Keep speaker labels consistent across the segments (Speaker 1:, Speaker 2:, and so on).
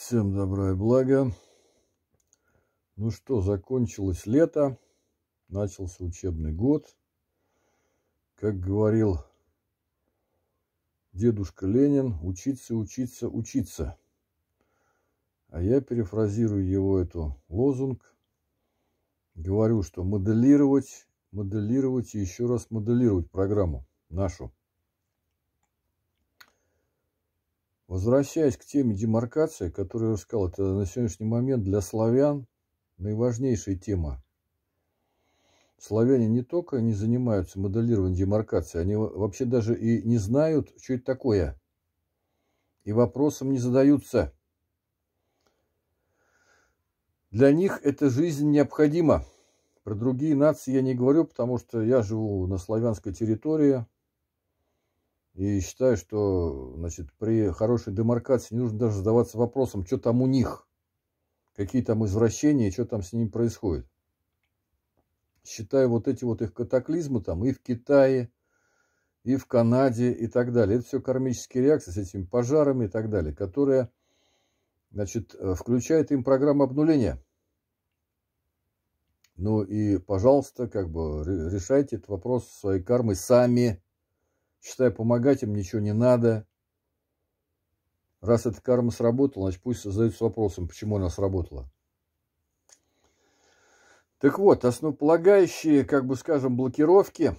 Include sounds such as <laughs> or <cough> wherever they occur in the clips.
Speaker 1: Всем добра и блага. Ну что, закончилось лето, начался учебный год. Как говорил дедушка Ленин, учиться, учиться, учиться. А я перефразирую его эту лозунг. Говорю, что моделировать, моделировать и еще раз моделировать программу нашу. Возвращаясь к теме демаркации, которую я уже сказал, это на сегодняшний момент для славян наиважнейшая тема. Славяне не только не занимаются моделированием демаркации, они вообще даже и не знают, что это такое. И вопросом не задаются. Для них эта жизнь необходима. Про другие нации я не говорю, потому что я живу на славянской территории – и считаю, что значит, при хорошей демаркации не нужно даже задаваться вопросом, что там у них, какие там извращения, что там с ними происходит. Считаю вот эти вот их катаклизмы там и в Китае, и в Канаде и так далее. Это все кармические реакции с этими пожарами и так далее, которые значит, э, включает им программу обнуления. Ну и, пожалуйста, как бы решайте этот вопрос своей кармой сами. Считай, помогать им ничего не надо. Раз эта карма сработала, значит, пусть задаются вопросом, почему она сработала. Так вот, основополагающие, как бы скажем, блокировки,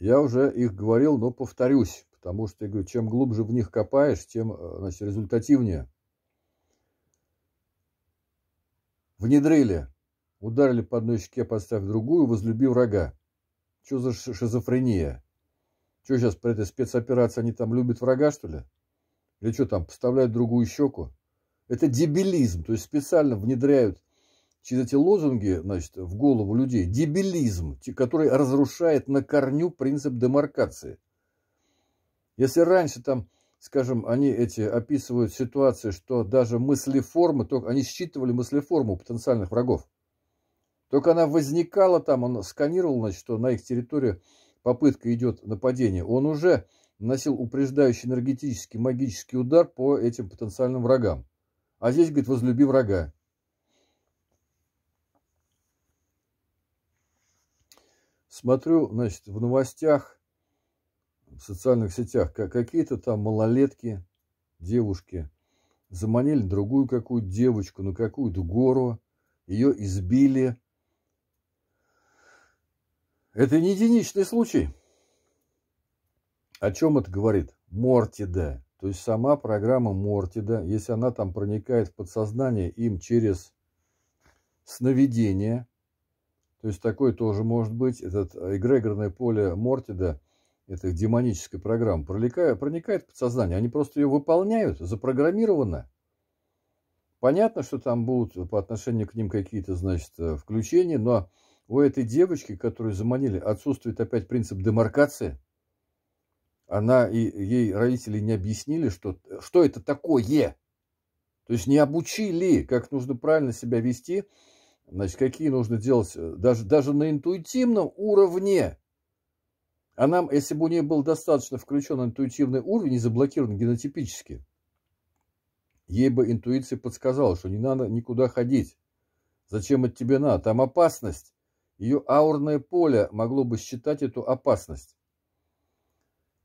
Speaker 1: я уже их говорил, но повторюсь, потому что, я говорю, чем глубже в них копаешь, тем э, значит, результативнее. Внедрили, ударили по одной щеке, поставь другую, возлюби врага. Что за шизофрения? Что сейчас при этой спецоперации они там любят врага, что ли? Или что там, поставляют другую щеку? Это дебилизм, то есть специально внедряют через эти лозунги, значит, в голову людей дебилизм, который разрушает на корню принцип демаркации. Если раньше там, скажем, они эти описывают ситуации, что даже мысли формы, то они считывали мыслеформу потенциальных врагов. Только она возникала там, он сканировал, значит, что на их территорию попытка идет нападение. Он уже наносил упреждающий энергетический магический удар по этим потенциальным врагам. А здесь, говорит, возлюби врага. Смотрю, значит, в новостях, в социальных сетях, как какие-то там малолетки, девушки, заманили другую какую-то девочку на какую-то гору, ее избили, это не единичный случай. О чем это говорит? Мортида. То есть сама программа Мортида, если она там проникает в подсознание им через сновидение, то есть такое тоже может быть, этот эгрегорное поле Мортида, это их демоническая программа, проникает, проникает в подсознание. Они просто ее выполняют, запрограммировано. Понятно, что там будут по отношению к ним какие-то, значит, э, включения, но у этой девочки, которую заманили, отсутствует опять принцип демаркации. Она и ей родители не объяснили, что, что это такое. То есть не обучили, как нужно правильно себя вести, значит, какие нужно делать, э, даже, даже на интуитивном уровне. А нам, если бы у нее был достаточно включен интуитивный уровень и заблокирован генотипически, ей бы интуиция подсказала, что не надо никуда ходить. Зачем это тебе надо? Там опасность. Ее аурное поле могло бы считать эту опасность.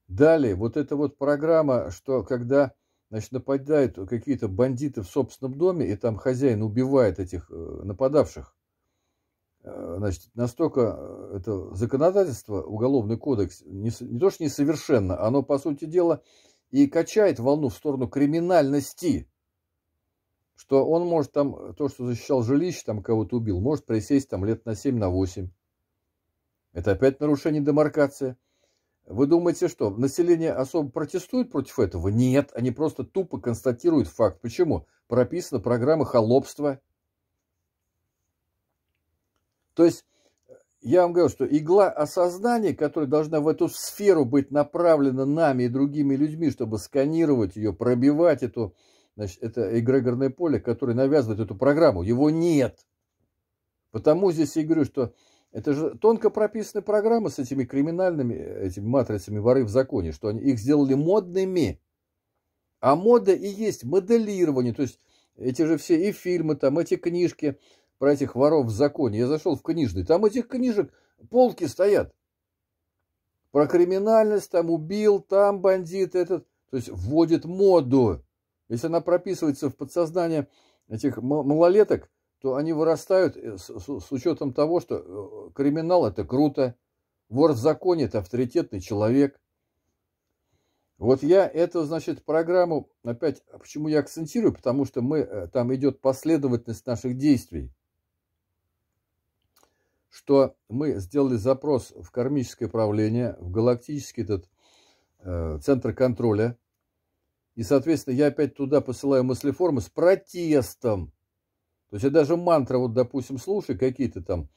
Speaker 1: Далее, вот эта вот программа, что когда значит, нападают какие-то бандиты в собственном доме, и там хозяин убивает этих э, нападавших, э, значит, настолько э, это законодательство, уголовный кодекс, не, не то что несовершенно, оно, по сути дела, и качает волну в сторону криминальности что он может там, э, то, что защищал жилище, там кого-то убил, может присесть там лет на 7, на 8. Это опять нарушение демаркации. Вы думаете, что население особо протестует против этого? Нет, они просто тупо констатируют факт. Почему? Прописана программа холопства. То есть, э, я вам говорю, что игла осознания, которая должна в эту сферу быть направлена нами и другими людьми, чтобы сканировать ее, пробивать эту Значит, это эгрегорное поле, которое навязывает эту программу. Его нет. Потому здесь я говорю, что это же тонко прописаны программы с этими криминальными этими матрицами воры в законе, что они их сделали модными. А мода и есть моделирование. То есть эти же все и фильмы, там эти книжки про этих воров в законе. Я зашел в книжный, там этих книжек полки стоят. Про криминальность, там убил, там бандит этот. То есть вводит моду. Если она прописывается в подсознание этих малолеток, то они вырастают э, с, с, с учетом того, что э, криминал – это круто, вор в законе – это авторитетный человек. Вот я эту, значит, программу, опять, а почему я акцентирую, потому что мы, э, там идет последовательность наших действий, что мы сделали запрос в кармическое правление, в галактический этот э, центр контроля – и, соответственно, я опять туда посылаю мыслеформы с протестом. То есть, я даже мантра, вот, допустим, слушай какие-то там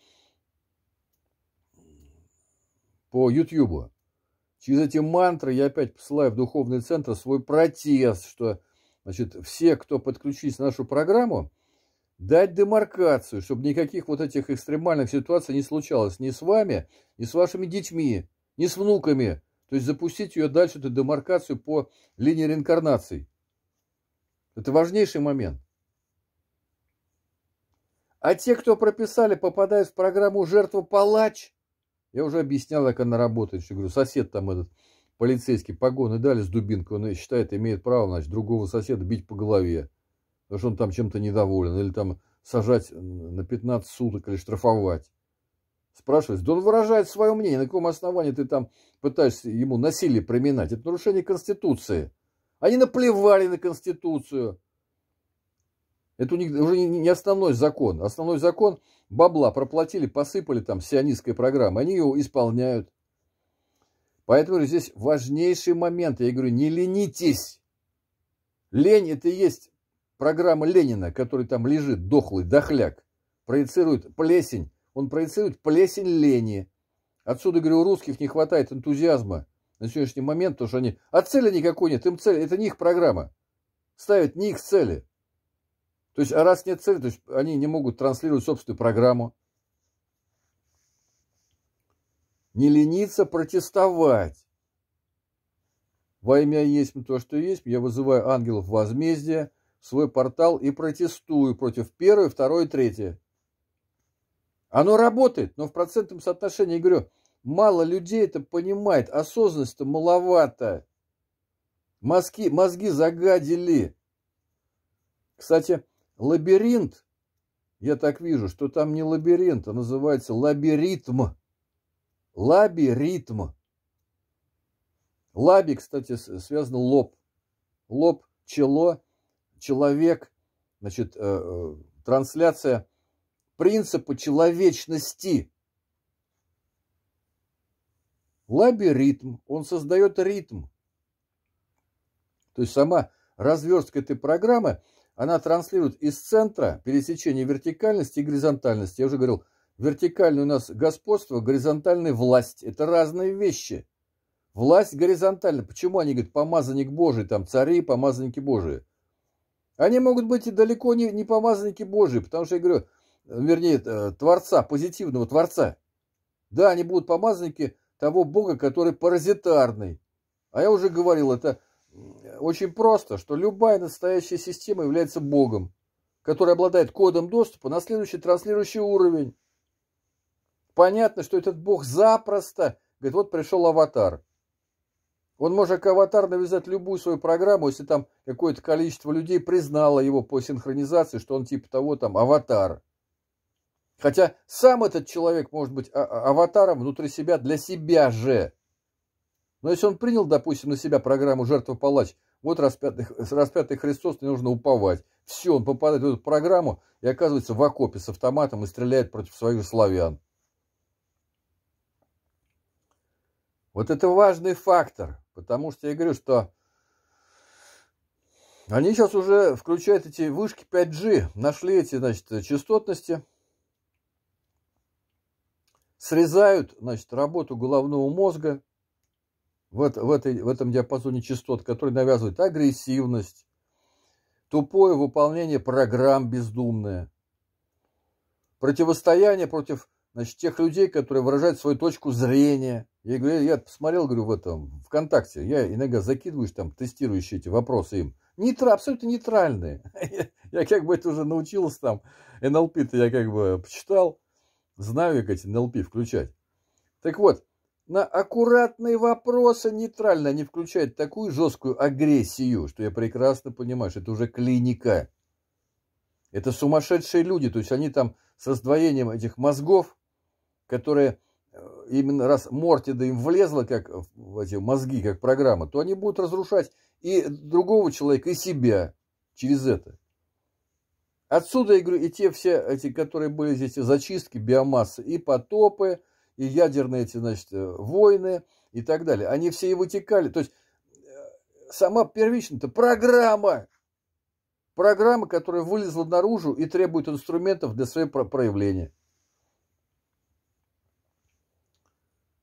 Speaker 1: по Ютьюбу. Через эти мантры я опять посылаю в духовный центр свой протест, что значит, все, кто подключится нашу программу, дать демаркацию, чтобы никаких вот этих экстремальных ситуаций не случалось ни с вами, ни с вашими детьми, ни с внуками, то есть запустить ее дальше, эту демаркацию по линии реинкарнации. Это важнейший момент. А те, кто прописали, попадают в программу «Жертва-палач». Я уже объяснял, как она работает. Я говорю, сосед там этот, полицейский, погоны дали с дубинкой, он считает, имеет право, значит, другого соседа бить по голове. Потому что он там чем-то недоволен. Или там сажать на 15 суток или штрафовать спрашивается, да он выражает свое мнение, на каком основании ты там пытаешься ему насилие приминать. Это нарушение Конституции. Они наплевали на Конституцию. Это у них уже не основной закон. Основной закон бабла проплатили, посыпали там сионистской программы. Они его исполняют. Поэтому здесь важнейший момент. Я говорю, не ленитесь. Лень – это и есть программа Ленина, который там лежит, дохлый, дохляк. Проецирует плесень он проецирует плесень лени. Отсюда, говорю, у русских не хватает энтузиазма на сегодняшний момент, потому что они... А цели никакой нет, им цель, это не их программа. Ставят не их цели. То есть, а раз нет цели, то есть они не могут транслировать собственную программу. Не лениться протестовать. Во имя есть то, что есть, я вызываю ангелов возмездия в свой портал и протестую против первой, второй третьей. Оно работает, но в процентном соотношении, я говорю, мало людей это понимает, осознанность-то маловато. Мозги, мозги загадили. Кстати, лабиринт, я так вижу, что там не лабиринт, а называется лабиритм. Лабиритм. Лаби, кстати, связан лоб. Лоб, чело, человек, значит, э, э, трансляция – принципа человечности. Лабиритм, он создает ритм. То есть сама разверстка этой программы, она транслирует из центра пересечения вертикальности и горизонтальности. Я уже говорил, вертикальное у нас господство, горизонтальная власть. Это разные вещи. Власть горизонтальна. Почему они говорят помазанник Божий, там цари, помазанники Божии? Они могут быть и далеко не, не помазанники Божии, потому что я говорю, Э, вернее, э, Творца, позитивного Творца. Да, они будут помазанники того Бога, который паразитарный. А я уже говорил, это очень просто, что любая настоящая система является Богом, который обладает кодом доступа на следующий транслирующий уровень. Понятно, что этот Бог запросто, говорит, вот пришел аватар. Он может к аватар навязать любую свою программу, если там какое-то количество людей признало его по синхронизации, что он типа того там аватар. Хотя сам этот человек может быть а, а, аватаром внутри себя для себя же. Но если он принял, допустим, на себя программу «Жертва-палач», вот распятый, распятый Христос, не нужно уповать. Все, он попадает в эту программу и оказывается в окопе с автоматом и стреляет против своих славян. Вот это важный фактор, потому что я говорю, что они сейчас уже включают эти вышки 5G, нашли эти, значит, частотности – срезают значит, работу головного мозга в, в, этой, в этом диапазоне частот, который навязывает агрессивность, тупое выполнение программ бездумное, противостояние против значит, тех людей, которые выражают свою точку зрения. Я говорю, я посмотрел, говорю, в этом, ВКонтакте, я иногда закидываешь там тестирующие эти вопросы им, Нейтра, абсолютно нейтральные. <laughs> я как бы это уже научился там, НЛП-то я как бы почитал, Знаю, как эти НЛП включать. Так вот, на аккуратные вопросы нейтрально не включать такую жесткую агрессию, что я прекрасно понимаю, что это уже клиника. Это сумасшедшие люди, то есть они там со сдвоением этих мозгов, которые э, именно раз Мортида им влезла как в эти мозги, как программа, то они будут разрушать и другого человека, и себя через это. Отсюда, я говорю, и те все эти, которые были здесь, зачистки биомассы, и потопы, и ядерные эти, значит, э, войны и так далее. Они все и вытекали. То есть, э, сама первичная то программа, программа, которая вылезла наружу и требует инструментов для своего проявления.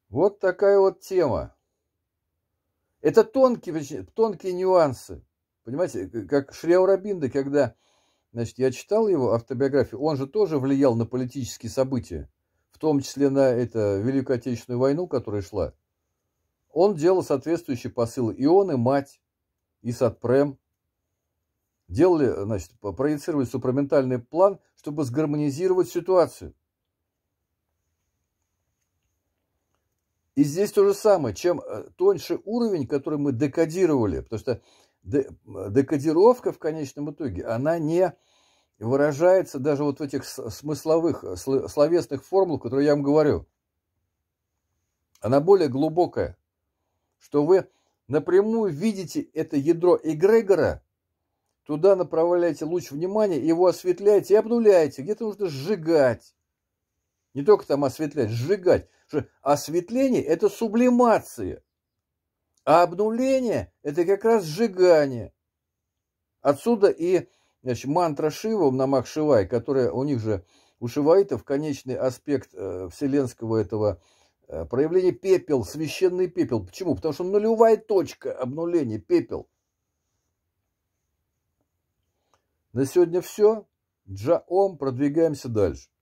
Speaker 1: Вот такая вот тема. Это тонкие, тонкие нюансы. Понимаете, как Шри Рабинда, когда Значит, я читал его автобиографию, он же тоже влиял на политические события, в том числе на это Великую Отечественную войну, которая шла. Он делал соответствующие посылы. И он, и мать, и Садпрем Делали, значит, проецировали супраментальный план, чтобы сгармонизировать ситуацию. И здесь то же самое. Чем э, тоньше уровень, который мы декодировали, потому что декодировка в конечном итоге, она не выражается даже вот в этих смысловых, э, словесных формул, которые я вам говорю. Она более глубокая, что вы напрямую видите это ядро эгрегора, туда направляете луч внимания, его осветляете и обнуляете. Где-то нужно сжигать. Не только там осветлять, сжигать. Что осветление – это сублимация. А обнуление – это как раз сжигание. Отсюда и Значит, мантра Шива, Намах Шивай, которая у них же, у шиваитов, конечный аспект э, вселенского этого э, проявления пепел, священный пепел. Почему? Потому что нулевая точка обнуления, пепел. На сегодня все. Джаом, продвигаемся дальше.